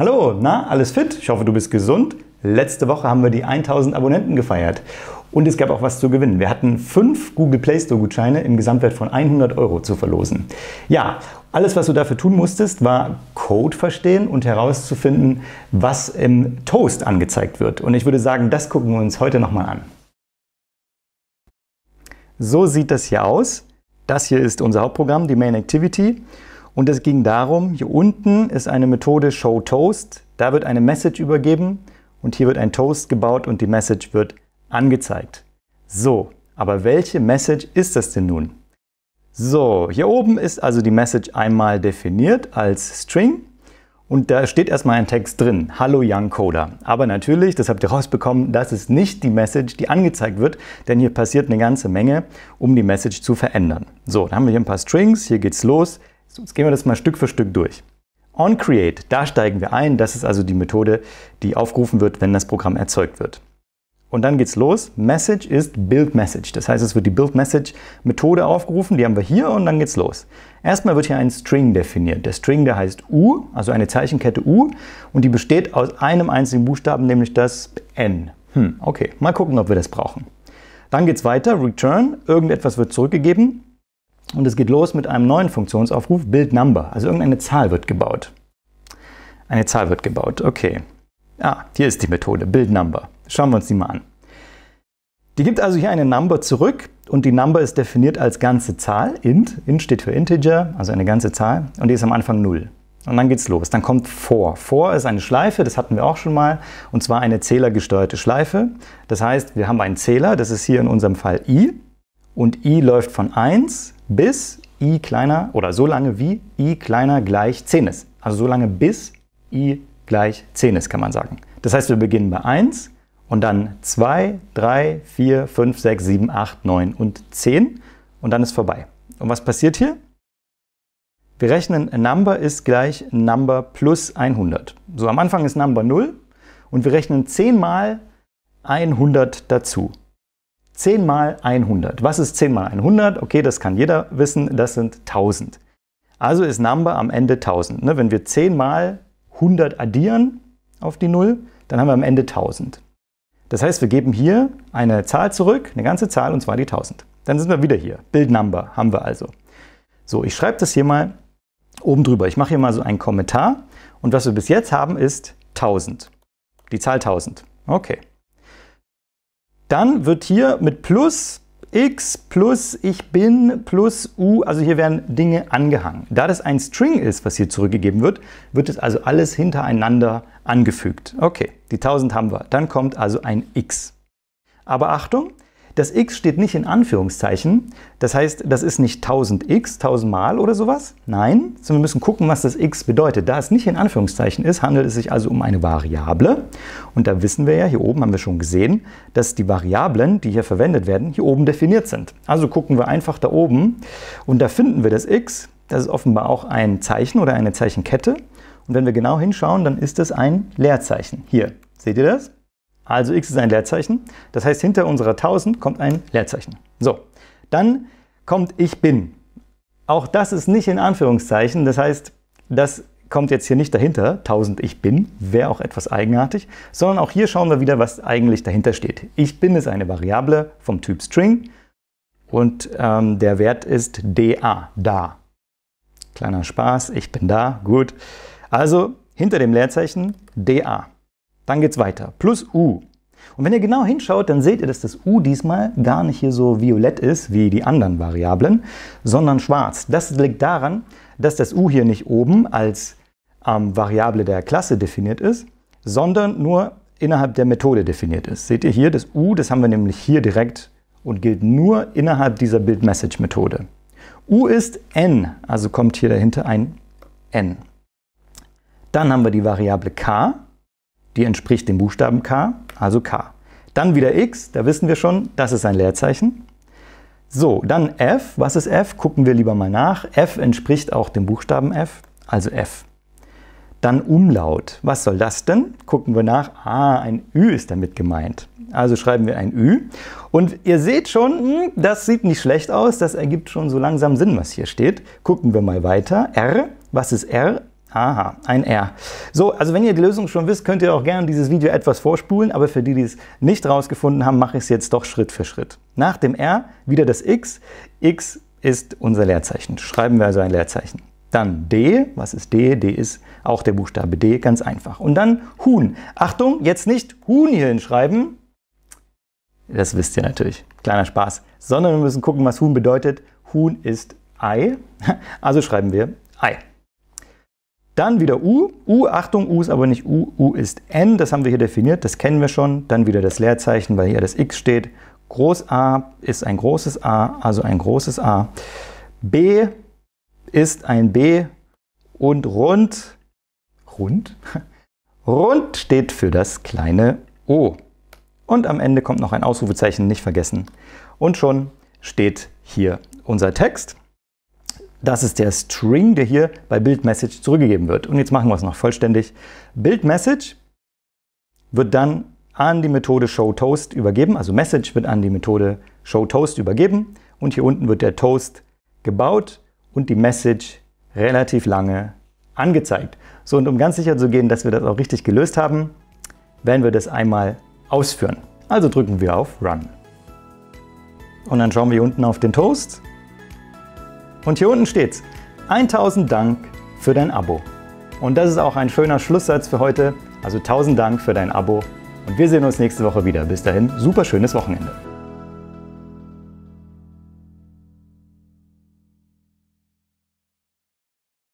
Hallo, na, alles fit? Ich hoffe, du bist gesund. Letzte Woche haben wir die 1000 Abonnenten gefeiert. Und es gab auch was zu gewinnen. Wir hatten fünf Google Play Store Gutscheine im Gesamtwert von 100 Euro zu verlosen. Ja, alles, was du dafür tun musstest, war Code verstehen und herauszufinden, was im Toast angezeigt wird. Und ich würde sagen, das gucken wir uns heute nochmal an. So sieht das hier aus. Das hier ist unser Hauptprogramm, die Main Activity. Und es ging darum, hier unten ist eine Methode Show Toast. Da wird eine Message übergeben und hier wird ein Toast gebaut und die Message wird angezeigt. So, aber welche Message ist das denn nun? So, hier oben ist also die Message einmal definiert als String und da steht erstmal ein Text drin. Hallo Young Coder. Aber natürlich, das habt ihr rausbekommen, das ist nicht die Message, die angezeigt wird, denn hier passiert eine ganze Menge, um die Message zu verändern. So, dann haben wir hier ein paar Strings, hier geht's los. So, jetzt gehen wir das mal Stück für Stück durch. OnCreate, da steigen wir ein. Das ist also die Methode, die aufgerufen wird, wenn das Programm erzeugt wird. Und dann geht's los. Message ist BuildMessage. Das heißt, es wird die buildmessage Methode aufgerufen. Die haben wir hier und dann geht's los. Erstmal wird hier ein String definiert. Der String, der heißt U, also eine Zeichenkette U. Und die besteht aus einem einzigen Buchstaben, nämlich das N. Hm, okay. Mal gucken, ob wir das brauchen. Dann geht's weiter. Return. Irgendetwas wird zurückgegeben. Und es geht los mit einem neuen Funktionsaufruf, Build Number. Also irgendeine Zahl wird gebaut. Eine Zahl wird gebaut, okay. Ah, hier ist die Methode, Build Number. Schauen wir uns die mal an. Die gibt also hier eine Number zurück und die Number ist definiert als ganze Zahl, int. Int steht für Integer, also eine ganze Zahl und die ist am Anfang 0. Und dann geht's los. Dann kommt for. For ist eine Schleife, das hatten wir auch schon mal, und zwar eine zählergesteuerte Schleife. Das heißt, wir haben einen Zähler, das ist hier in unserem Fall i, und i läuft von 1 bis i kleiner oder so lange wie i kleiner gleich 10 ist. Also so lange bis i gleich 10 ist, kann man sagen. Das heißt, wir beginnen bei 1 und dann 2, 3, 4, 5, 6, 7, 8, 9 und 10 und dann ist vorbei. Und was passiert hier? Wir rechnen Number ist gleich Number plus 100. So am Anfang ist Number 0 und wir rechnen 10 mal 100 dazu. 10 mal 100. Was ist 10 mal 100? Okay, das kann jeder wissen, das sind 1000. Also ist Number am Ende 1000. Ne? Wenn wir 10 mal 100 addieren auf die 0, dann haben wir am Ende 1000. Das heißt, wir geben hier eine Zahl zurück, eine ganze Zahl, und zwar die 1000. Dann sind wir wieder hier. Build Number haben wir also. So, ich schreibe das hier mal oben drüber. Ich mache hier mal so einen Kommentar. Und was wir bis jetzt haben, ist 1000. Die Zahl 1000. Okay. Dann wird hier mit plus x plus ich bin plus u, also hier werden Dinge angehangen. Da das ein String ist, was hier zurückgegeben wird, wird es also alles hintereinander angefügt. Okay, die 1000 haben wir. Dann kommt also ein x. Aber Achtung, das x steht nicht in Anführungszeichen. Das heißt, das ist nicht 1000x, 1000 mal oder sowas. Nein, sondern wir müssen gucken, was das x bedeutet. Da es nicht in Anführungszeichen ist, handelt es sich also um eine Variable. Und da wissen wir ja, hier oben haben wir schon gesehen, dass die Variablen, die hier verwendet werden, hier oben definiert sind. Also gucken wir einfach da oben und da finden wir das x. Das ist offenbar auch ein Zeichen oder eine Zeichenkette. Und wenn wir genau hinschauen, dann ist das ein Leerzeichen. Hier, seht ihr das? Also x ist ein Leerzeichen. Das heißt, hinter unserer 1000 kommt ein Leerzeichen. So, dann kommt ich bin. Auch das ist nicht in Anführungszeichen. Das heißt, das kommt jetzt hier nicht dahinter, 1000 ich bin, wäre auch etwas eigenartig, sondern auch hier schauen wir wieder, was eigentlich dahinter steht. Ich bin ist eine Variable vom Typ String und ähm, der Wert ist da, da. Kleiner Spaß, ich bin da, gut. Also hinter dem Leerzeichen da. Dann geht es weiter. Plus U. Und wenn ihr genau hinschaut, dann seht ihr, dass das U diesmal gar nicht hier so violett ist wie die anderen Variablen, sondern schwarz. Das liegt daran, dass das U hier nicht oben als ähm, Variable der Klasse definiert ist, sondern nur innerhalb der Methode definiert ist. Seht ihr hier das U, das haben wir nämlich hier direkt und gilt nur innerhalb dieser Build-Message-Methode. U ist n, also kommt hier dahinter ein n. Dann haben wir die Variable k, die entspricht dem Buchstaben K, also K. Dann wieder X, da wissen wir schon, das ist ein Leerzeichen. So, dann F. Was ist F? Gucken wir lieber mal nach. F entspricht auch dem Buchstaben F, also F. Dann Umlaut. Was soll das denn? Gucken wir nach. Ah, ein Ü ist damit gemeint. Also schreiben wir ein Ü. Und ihr seht schon, hm, das sieht nicht schlecht aus. Das ergibt schon so langsam Sinn, was hier steht. Gucken wir mal weiter. R. Was ist R? Aha, ein R. So, also wenn ihr die Lösung schon wisst, könnt ihr auch gerne dieses Video etwas vorspulen, aber für die, die es nicht rausgefunden haben, mache ich es jetzt doch Schritt für Schritt. Nach dem R wieder das X. X ist unser Leerzeichen. Schreiben wir also ein Leerzeichen. Dann D, was ist D? D ist auch der Buchstabe D, ganz einfach. Und dann Huhn. Achtung, jetzt nicht Huhn hier hinschreiben. Das wisst ihr natürlich. Kleiner Spaß. Sondern wir müssen gucken, was Huhn bedeutet. Huhn ist Ei. Also schreiben wir Ei. Dann wieder U. U, Achtung, U ist aber nicht U, U ist N. Das haben wir hier definiert, das kennen wir schon. Dann wieder das Leerzeichen, weil hier das X steht. Groß A ist ein großes A, also ein großes A. B ist ein B und rund, rund, rund steht für das kleine O. Und am Ende kommt noch ein Ausrufezeichen, nicht vergessen. Und schon steht hier unser Text. Das ist der String, der hier bei BuildMessage zurückgegeben wird. Und jetzt machen wir es noch vollständig. BuildMessage wird dann an die Methode showToast übergeben, also Message wird an die Methode showToast übergeben und hier unten wird der Toast gebaut und die Message relativ lange angezeigt. So, und um ganz sicher zu gehen, dass wir das auch richtig gelöst haben, werden wir das einmal ausführen. Also drücken wir auf Run. Und dann schauen wir hier unten auf den Toast und hier unten steht's. 1000 Dank für dein Abo. Und das ist auch ein schöner Schlusssatz für heute. Also 1000 Dank für dein Abo. Und wir sehen uns nächste Woche wieder. Bis dahin, super schönes Wochenende.